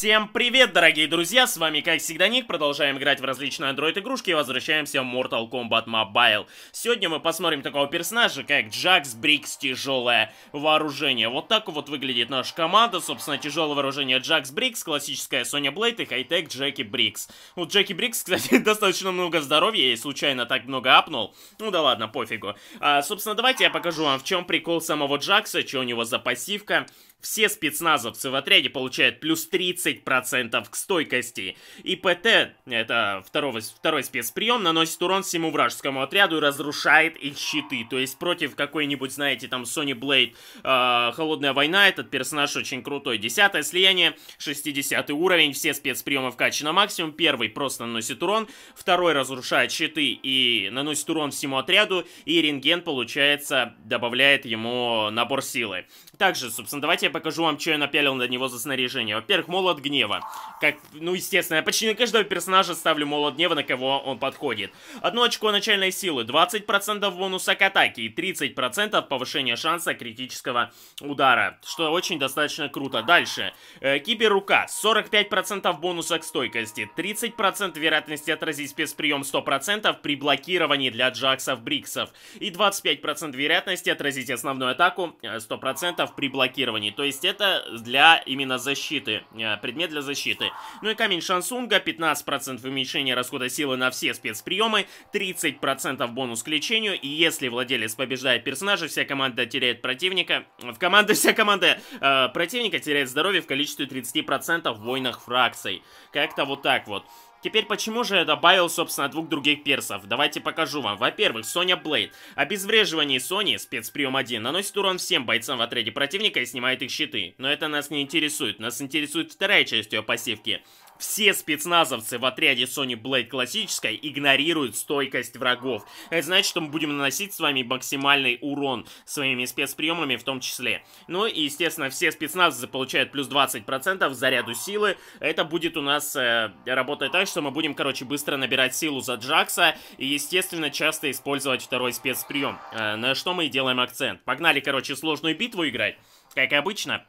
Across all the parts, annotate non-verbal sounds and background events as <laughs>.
Всем привет, дорогие друзья, с вами как всегда Ник, продолжаем играть в различные андроид игрушки и возвращаемся в Mortal Kombat Mobile. Сегодня мы посмотрим такого персонажа, как Джакс Брикс Тяжелое Вооружение. Вот так вот выглядит наша команда, собственно, тяжелое вооружение Джакс Брикс, классическая Соня Блейд и хай-тек Джеки Брикс. У Джеки Брикс, <laughs> кстати, достаточно много здоровья, я случайно так много апнул, ну да ладно, пофигу. А, собственно, давайте я покажу вам, в чем прикол самого Джакса, что у него за пассивка. Все спецназовцы в отряде получают плюс 30% к стойкости. И ПТ, это второго, второй спецприем, наносит урон всему вражескому отряду и разрушает их щиты. То есть против какой-нибудь, знаете, там Sony Blade э, Холодная война, этот персонаж очень крутой. Десятое слияние, 60 уровень, все спецприемы вкачаны на максимум. Первый просто наносит урон, второй разрушает щиты и наносит урон всему отряду. И рентген, получается, добавляет ему набор силы. Также, собственно, давайте я покажу вам, что я напялил на него за снаряжение. Во-первых, молот гнева. Как, ну, естественно, я почти на каждого персонажа ставлю молот гнева, на кого он подходит. Одно очко начальной силы, 20% бонуса к атаке и 30% повышения шанса критического удара, что очень достаточно круто. Дальше. Э, киберрука, 45% бонуса к стойкости, 30% вероятности отразить спецприем 100% при блокировании для джаксов-бриксов и 25% вероятности отразить основную атаку 100% э, при блокировании. То есть это для именно защиты, э, предмет для защиты. Ну и камень Шансунга, 15% уменьшения расхода силы на все спецприемы, 30% бонус к лечению, и если владелец побеждает персонажа, вся команда теряет противника, в команду <laughs> вся команда э, противника теряет здоровье в количестве 30% в войнах фракций. Как-то вот так вот. Теперь, почему же я добавил, собственно, двух других персов? Давайте покажу вам. Во-первых, Соня Блейд. Обезвреживание Сони, спецприем 1, наносит урон всем бойцам в отряде противника и снимает их щиты. Но это нас не интересует. Нас интересует вторая часть ее пассивки. Все спецназовцы в отряде Sony Blade классической игнорируют стойкость врагов. Это значит, что мы будем наносить с вами максимальный урон своими спецприемами в том числе. Ну и, естественно, все спецназовцы получают плюс 20% заряду силы. Это будет у нас э, работать так, что мы будем, короче, быстро набирать силу за Джакса и, естественно, часто использовать второй спецприем. Э, на что мы и делаем акцент. Погнали, короче, сложную битву играть. Как обычно,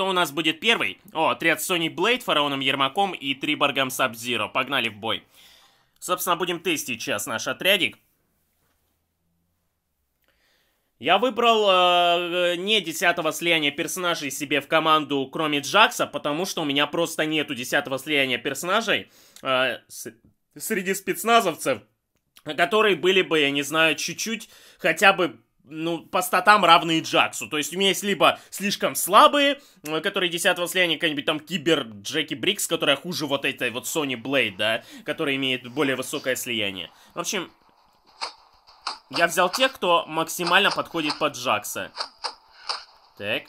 кто у нас будет первый? О, отряд Sony Blade, Фараоном Ермаком и Триборгом Сабзиро. Погнали в бой. Собственно, будем тестить сейчас наш отрядик. Я выбрал э, э не 10 слияния персонажей себе в команду, кроме Джакса, потому что у меня просто нету 10 слияния персонажей э, с, среди спецназовцев, которые были бы, я не знаю, чуть-чуть хотя бы ну, по статам равные Джаксу. То есть у меня есть либо слишком слабые, э, которые 10-го слияния, какая-нибудь там Кибер Джеки Брикс, которая хуже вот этой вот Sony Blade, да, которая имеет более высокое слияние. В общем, я взял тех, кто максимально подходит под Джакса. Так.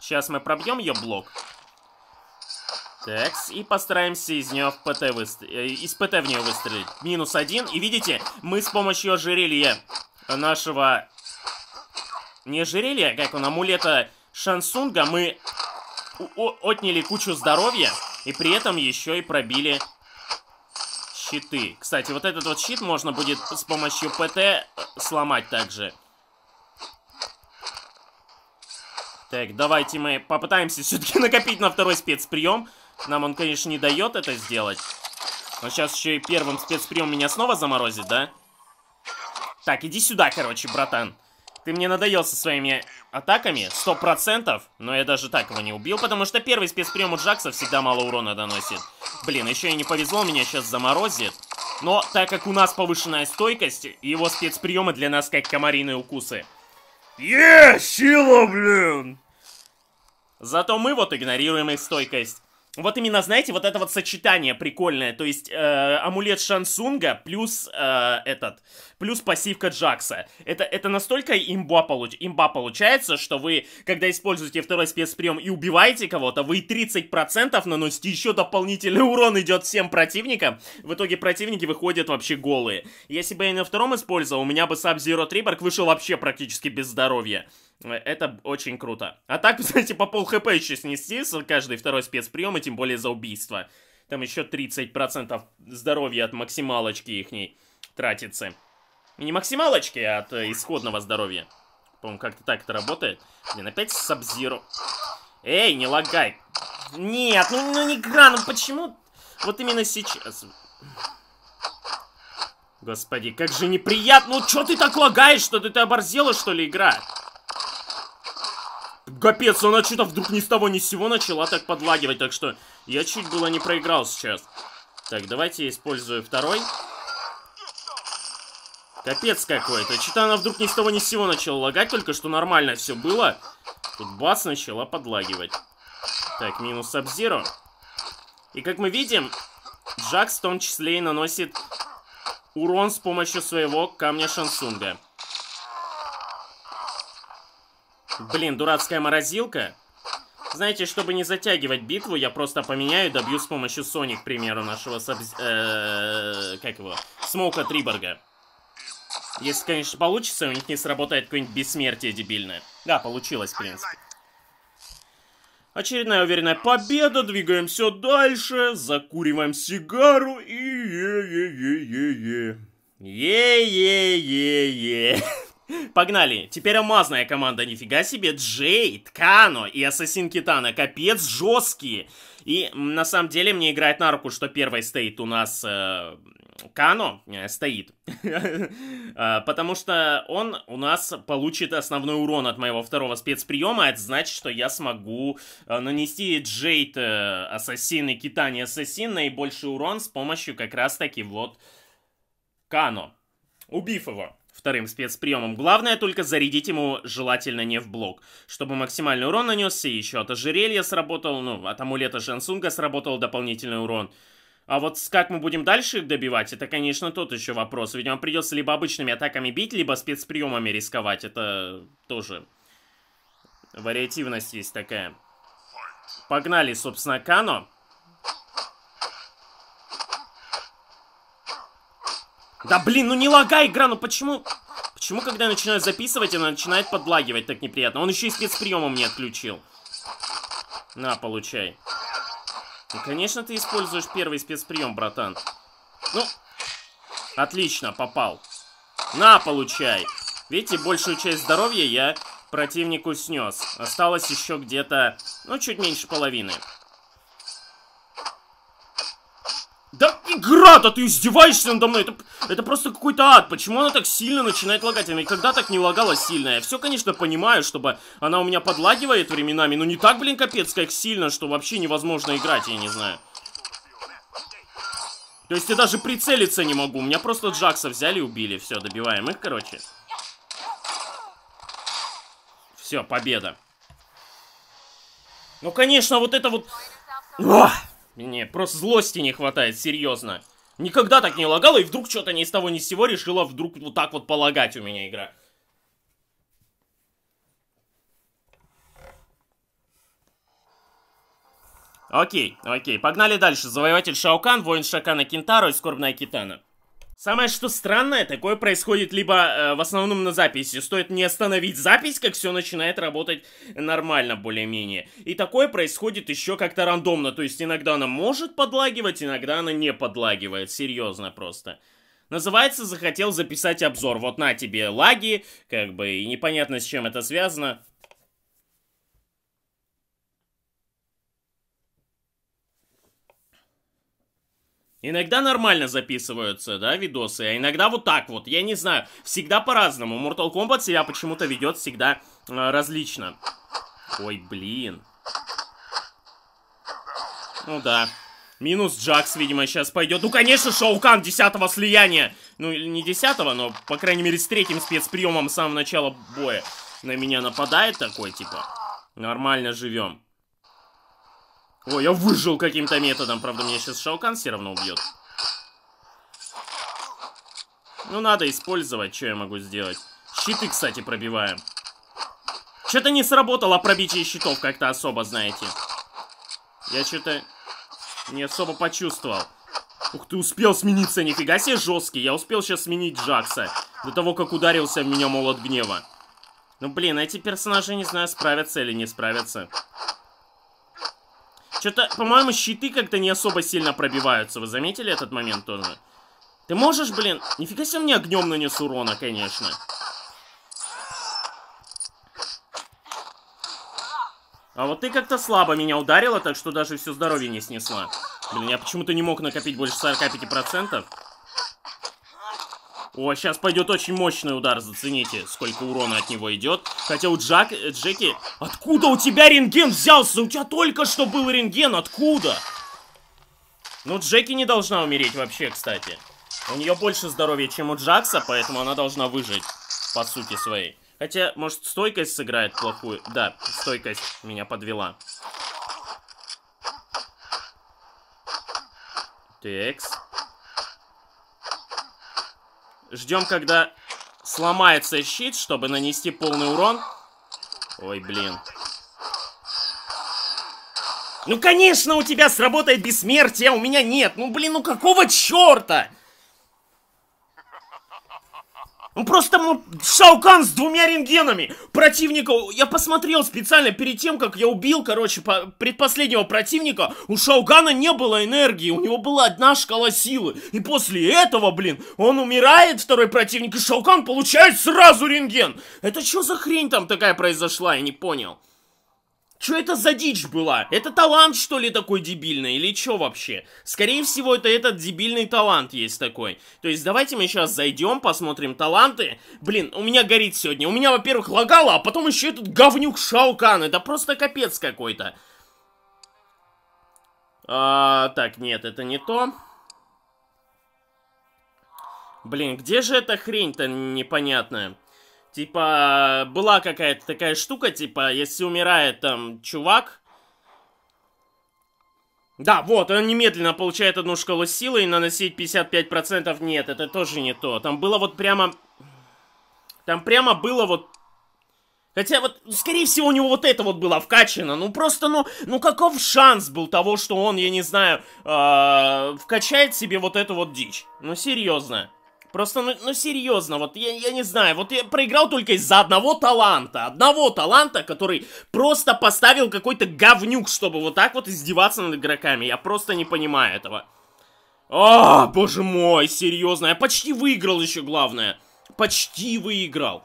Сейчас мы пробьем ее блок. Так, и постараемся из нее в ПТ выст... Э, из ПТ в нее выстрелить. Минус один. И видите, мы с помощью ожерелья нашего не ожерелье, а как он, амулета э, Шансунга, мы отняли кучу здоровья, и при этом еще и пробили щиты. Кстати, вот этот вот щит можно будет с помощью ПТ э, сломать также. Так, давайте мы попытаемся <laughs> все-таки накопить на второй спецприем. Нам он, конечно, не дает это сделать. Но сейчас еще и первым спецприем меня снова заморозит, да? Так, иди сюда, короче, братан. Ты мне надоел со своими атаками, сто процентов, но я даже так его не убил, потому что первый спецприем у Джакса всегда мало урона доносит. Блин, еще и не повезло, меня сейчас заморозит. Но так как у нас повышенная стойкость, его спецприемы для нас как комариные укусы. Е, сила, блин! Зато мы вот игнорируем их стойкость. Вот именно, знаете, вот это вот сочетание прикольное, то есть э, амулет Шансунга плюс э, этот, плюс пассивка Джакса. Это, это настолько имба, получ, имба получается, что вы, когда используете второй спецприем и убиваете кого-то, вы 30% наносите, еще дополнительный урон идет всем противникам. В итоге противники выходят вообще голые. Если бы я на втором использовал, у меня бы Sub-Zero Триборг вышел вообще практически без здоровья. Это очень круто. А так, кстати, <laughs> по пол хп еще снести с каждой второй спецприем, тем более за убийство. Там еще 30% здоровья от максималочки ихней тратится. Не максималочки, а от исходного здоровья. По-моему, как-то так это работает. Блин, опять сабзиру. Эй, не лагай. Нет, ну, ну не игра, ну почему? Вот именно сейчас. Господи, как же неприятно. Ну что ты так лагаешь, что ты, ты оборзела, что ли, игра? Капец, она что-то вдруг ни с того ни с сего начала так подлагивать, так что я чуть было не проиграл сейчас. Так, давайте я использую второй. Капец какой-то. Что-то она вдруг ни с того ни с сего начала лагать, только что нормально все было. Тут бац, начала подлагивать. Так, минус абзиру. И как мы видим, Джакс в том числе и наносит урон с помощью своего камня Шансунга. Блин, дурацкая морозилка. Знаете, чтобы не затягивать битву, я просто поменяю и добью с помощью Сони, к примеру, нашего... Саб... Э... Как его? Смоука Триборга. Если, конечно, получится, у них не сработает какое-нибудь бессмертие дебильное. Да, получилось, в принципе. Очередная уверенная победа, двигаемся дальше, закуриваем сигару и... Е-е-е-е-е. Е-е-е-е. Погнали. Теперь алмазная команда. Нифига себе. Джейд, Кано и Ассасин Китана. Капец жесткие. И на самом деле мне играет на руку, что первой стоит у нас э, Кано. Э, стоит. <laughs> Э, потому что он у нас получит основной урон от моего второго спецприема. Это значит, что я смогу э, нанести Джейд э, Ассасин и Китане Ассасин наибольший урон с помощью как раз таки вот Кано. Убив его вторым спецприемом. Главное только зарядить ему желательно не в блок, чтобы максимальный урон нанесся, еще от ожерелья сработал, ну, от амулета Жансунга сработал дополнительный урон. А вот как мы будем дальше их добивать, это, конечно, тот еще вопрос. Ведь вам придется либо обычными атаками бить, либо спецприемами рисковать. Это тоже вариативность есть такая. Погнали, собственно, Кано. Да блин, ну не лагай игра, ну почему... Почему, когда я начинаю записывать, она начинает подлагивать так неприятно? Он еще и спецприемы мне отключил. На, получай. Ну, конечно, ты используешь первый спецприем, братан. Ну, отлично, попал. На, получай. Видите, большую часть здоровья я противнику снес. Осталось еще где-то, ну, чуть меньше половины. Игра, да ты издеваешься надо мной? Это, это просто какой-то ад. Почему она так сильно начинает лагать? Она никогда так не лагала сильно. Я все, конечно, понимаю, чтобы она у меня подлагивает временами. Но не так, блин, капец, как сильно, что вообще невозможно играть, я не знаю. То есть я даже прицелиться не могу. У меня просто Джакса взяли и убили. Все, добиваем их, короче. Все, победа. Ну, конечно, вот это вот... Ох! Не, просто злости не хватает, серьезно. Никогда так не лагала, и вдруг что-то ни с того ни с сего решила вдруг вот так вот полагать у меня игра. Окей, окей, погнали дальше. Завоеватель Шаукан, воин Шакана Кентаро и Скорбная Китана. Самое что странное, такое происходит либо э, в основном на записи. Стоит не остановить запись, как все начинает работать нормально более-менее. И такое происходит еще как-то рандомно. То есть иногда она может подлагивать, иногда она не подлагивает. Серьезно просто. Называется «Захотел записать обзор». Вот на тебе лаги, как бы, и непонятно с чем это связано. Иногда нормально записываются, да, видосы, а иногда вот так вот, я не знаю. Всегда по-разному. Mortal Kombat себя почему-то ведет всегда э, различно. Ой, блин. Ну да. Минус Джакс, видимо, сейчас пойдет. Ну, конечно, Шоукан 10 слияния. Ну, не 10 но, по крайней мере, с третьим спецприемом с самого начала боя на меня нападает такой, типа. Нормально живем. О, я выжил каким-то методом. Правда, меня сейчас Шаукан все равно убьет. Ну, надо использовать, что я могу сделать. Щиты, кстати, пробиваем. Что-то не сработало пробитие щитов как-то особо, знаете. Я что-то не особо почувствовал. Ух ты, успел смениться, нифига себе жесткий. Я успел сейчас сменить Джакса. До того, как ударился в меня молот гнева. Ну, блин, эти персонажи, не знаю, справятся или не справятся. Что-то, по-моему, щиты как-то не особо сильно пробиваются. Вы заметили этот момент тоже? Ты можешь, блин... Нифига себе мне огнем нанес урона, конечно. А вот ты как-то слабо меня ударила, так что даже все здоровье не снесла. Блин, я почему-то не мог накопить больше 45%. О, сейчас пойдет очень мощный удар, зацените, сколько урона от него идет. Хотя у Джак, э, Джеки... Откуда у тебя рентген взялся? У тебя только что был рентген, откуда? Ну, Джеки не должна умереть вообще, кстати. У нее больше здоровья, чем у Джакса, поэтому она должна выжить, по сути своей. Хотя, может, стойкость сыграет плохую? Да, стойкость меня подвела. Текст. Ждем, когда сломается щит, чтобы нанести полный урон. Ой, блин. Ну, конечно, у тебя сработает бессмертие, а у меня нет. Ну, блин, ну какого черта? Он ну, просто ну, Шаукан с двумя рентгенами противника. Я посмотрел специально перед тем, как я убил, короче, по, предпоследнего противника. У Шаукана не было энергии, у него была одна шкала силы. И после этого, блин, он умирает, второй противник, и Шаукан получает сразу рентген. Это что за хрень там такая произошла, я не понял. Что это за дичь была? Это талант, что ли, такой дебильный? Или чё вообще? Скорее всего, это этот дебильный талант есть такой. То есть, давайте мы сейчас зайдем, посмотрим таланты. Блин, у меня горит сегодня. У меня, во-первых, лагало, а потом еще этот говнюк Шаукан. Это просто капец какой-то. А, так, нет, это не то. Блин, где же эта хрень-то непонятная? Типа, была какая-то такая штука, типа, если умирает там чувак... Да, вот, он немедленно получает одну шкалу силы и наносить 55%. Нет, это тоже не то. Там было вот прямо... Там прямо было вот... Хотя вот, скорее всего, у него вот это вот было вкачано. Ну просто, ну, ну каков шанс был того, что он, я не знаю, э -э вкачает себе вот эту вот дичь? Ну серьезно. Просто, ну, ну серьезно, вот я, я не знаю, вот я проиграл только из-за одного таланта. Одного таланта, который просто поставил какой-то говнюк, чтобы вот так вот издеваться над игроками. Я просто не понимаю этого. А, боже мой, серьезно, я почти выиграл еще главное. Почти выиграл.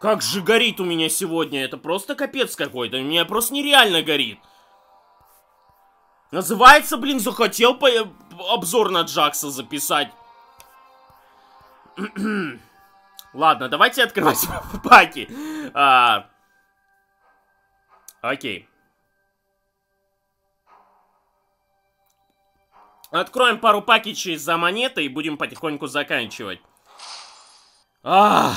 Как же горит у меня сегодня, это просто капец какой-то, у меня просто нереально горит. Называется, блин, захотел по обзор на Джакса записать. <clears throat> Ладно, давайте открывать паки. <laughs> А... Окей. Откроем пару пакетчей за монеты и будем потихоньку заканчивать. Ах.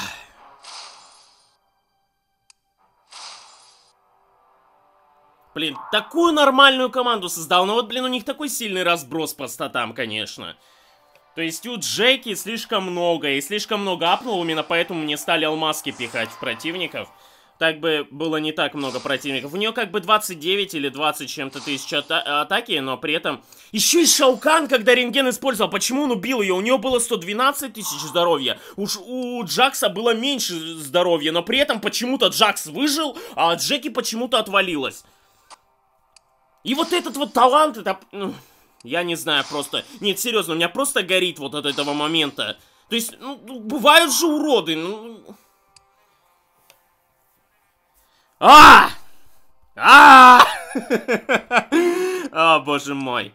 Блин, такую нормальную команду создал. Но вот, блин, у них такой сильный разброс по статам, конечно. Конечно. То есть у Джеки слишком много, и слишком много апнул, именно поэтому мне стали алмазки пихать в противников. Так бы было не так много противников. У нее как бы 29 или 20 чем-то тысяч ата атаки, но при этом... Еще и Шаукан, когда рентген использовал, почему он убил ее? У нее было 112 тысяч здоровья. Уж у Джакса было меньше здоровья, но при этом почему-то Джакс выжил, а Джеки почему-то отвалилась. И вот этот вот талант, это... Ну, я не знаю просто. Нет, серьезно, у меня просто горит вот от этого момента. То есть, ну, ну бывают же уроды. Ну... ну. А! А! <laughs> О, боже мой.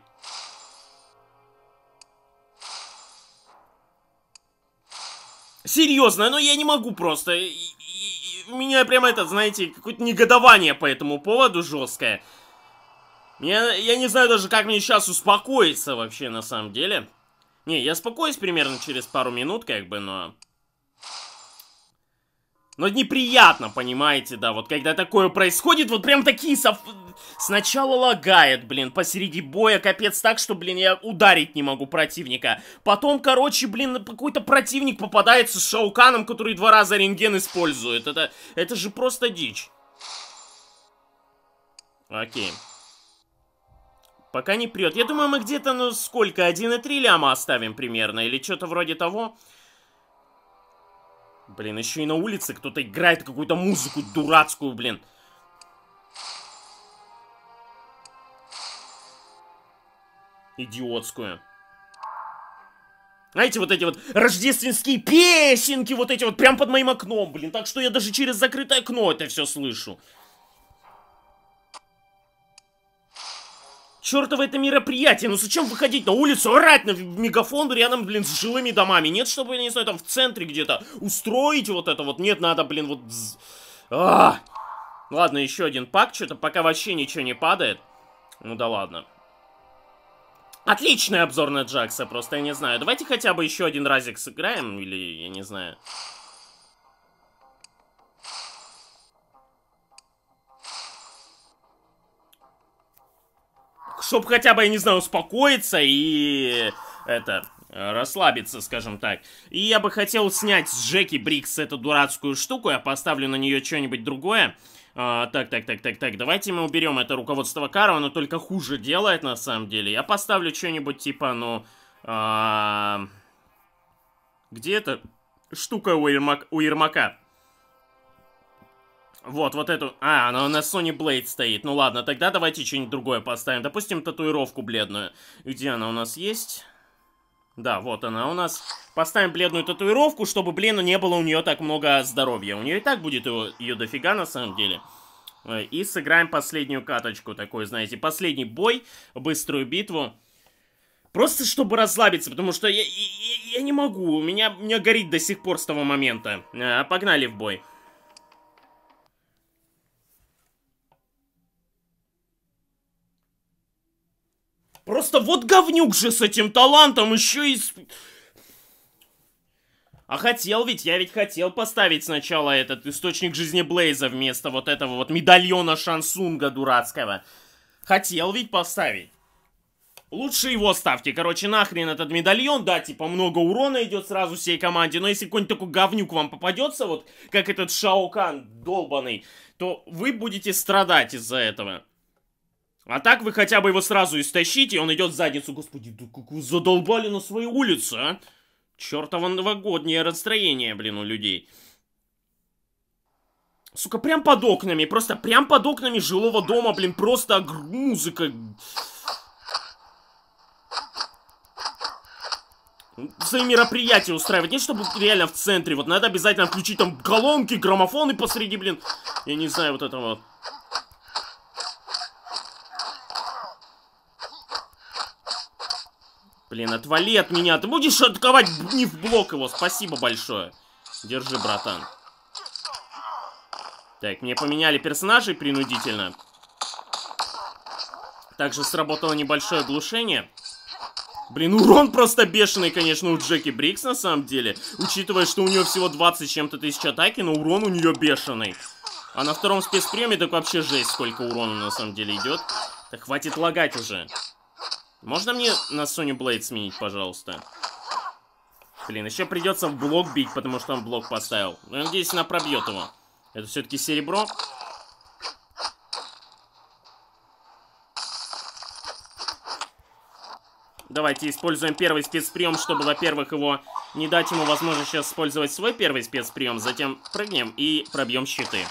Серьезно, но ну, я не могу просто. у меня прямо это, знаете, какое-то негодование по этому поводу жесткое. Я, я не знаю даже, как мне сейчас успокоиться вообще, на самом деле. Не, я успокоюсь примерно через пару минут, как бы, но... Но неприятно, понимаете, да, вот когда такое происходит, вот прям такие сов... Сначала лагает, блин, посреди боя капец так, что, блин, я ударить не могу противника. Потом, короче, блин, какой-то противник попадается с шауканом, который два раза рентген использует. Это, это же просто дичь. Окей. Пока не прет. Я думаю, мы где-то, ну сколько, 1,3 ляма оставим примерно, или что-то вроде того. Блин, еще и на улице кто-то играет какую-то музыку дурацкую, блин. Идиотскую. Знаете, вот эти вот рождественские песенки, вот эти вот прям под моим окном, блин. Так что я даже через закрытое окно это все слышу. чертово это мероприятие? Ну зачем выходить на улицу, орать на мегафон рядом, блин, с жилыми домами? Нет, чтобы, я не знаю, там в центре где-то устроить вот это вот. Нет, надо, блин, вот... А! Ладно, еще один пак. Что-то пока вообще ничего не падает. Ну да ладно. Отличный обзор на Джакса, просто я не знаю. Давайте хотя бы еще один разик сыграем, или я не знаю. чтобы хотя бы, я не знаю, успокоиться и... Это расслабиться, скажем так. И я бы хотел снять с Джеки Брикс эту дурацкую штуку, я поставлю на нее что-нибудь другое. А, так, так, так, так, так, давайте мы уберем это руководство Кара, оно только хуже делает на самом деле. Я поставлю что-нибудь типа, ну... А... Где эта штука у, у Ермака? Вот, вот эту... А, она на Sony Blade стоит. Ну ладно, тогда давайте что-нибудь другое поставим. Допустим, татуировку бледную. Где она у нас есть? Да, вот она у нас. Поставим бледную татуировку, чтобы, блин, не было у нее так много здоровья. У нее и так будет его, ее дофига на самом деле. Э, и сыграем последнюю каточку такой, знаете, последний бой, быструю битву. Просто чтобы расслабиться, потому что я, я, я не могу, у меня, у меня горит до сих пор с того момента. Э, погнали в бой. просто вот говнюк же с этим талантом еще и... А хотел ведь, я ведь хотел поставить сначала этот источник жизни Блейза вместо вот этого вот медальона Шансунга дурацкого. Хотел ведь поставить. Лучше его ставьте. Короче, нахрен этот медальон. Да, типа, много урона идет сразу всей команде. Но если какой-нибудь такой говнюк вам попадется, вот как этот Шаокан долбанный, то вы будете страдать из-за этого. А так вы хотя бы его сразу истощите, и он идет в задницу. Господи, как вы задолбали на своей улице, а? Чертово новогоднее расстроение, блин, у людей. Сука, прям под окнами, просто прям под окнами жилого дома, блин, просто музыка. Свои мероприятия устраивать, не чтобы реально в центре, вот надо обязательно включить там колонки, граммофоны посреди, блин, я не знаю, вот этого... Вот. Блин, отвали от меня. Ты будешь атаковать не в блок его. Спасибо большое. Держи, братан. Так, мне поменяли персонажей принудительно. Также сработало небольшое оглушение. Блин, урон просто бешеный, конечно, у Джеки Брикс на самом деле. Учитывая, что у нее всего 20 чем-то тысяч атаки, но урон у нее бешеный. А на втором спецпреме так вообще жесть, сколько урона на самом деле идет. Так хватит лагать уже. Можно мне на Sony Blade сменить, пожалуйста? Блин, еще придется в блок бить, потому что он блок поставил. Но ну, я надеюсь, она пробьет его. Это все-таки серебро. Давайте используем первый спецприем, чтобы, во-первых, его не дать ему возможность сейчас использовать свой первый спецприем. Затем прыгнем и пробьем щиты.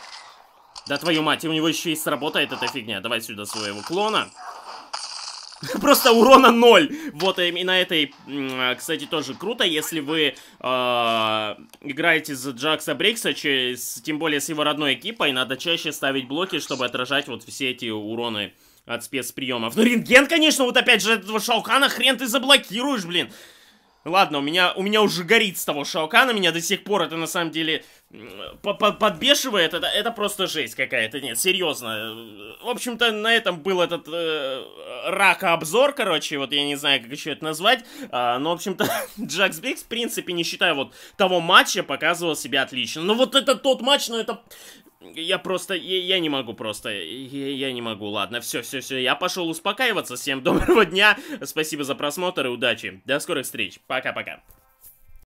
Да твою мать, у него еще и сработает эта фигня. Давай сюда своего клона. <laughs> Просто урона ноль. Вот и на этой, э, кстати, тоже круто, если вы э, играете за Джакса Брикса, через, тем более с его родной экипой, надо чаще ставить блоки, чтобы отражать вот все эти уроны от спецприемов. Ну, рентген, конечно, вот опять же этого Шаухана хрен ты заблокируешь, блин. Ладно, у меня, у меня уже горит с того Шаокана, меня до сих пор это на самом деле по -по подбешивает, это, это просто жесть какая-то, нет, серьезно. В общем-то, на этом был этот э, рака-обзор, короче, вот я не знаю, как еще это назвать, а, но, в общем-то, <laughs> Джакс Брикс, в принципе, не считая вот того матча, показывал себя отлично. Но ну, вот это тот матч, ну это, я просто, я, я не могу просто, я, я не могу, ладно, все, все, все, я пошел успокаиваться, всем <laughs> доброго дня, спасибо за просмотр и удачи, до скорых встреч, пока-пока.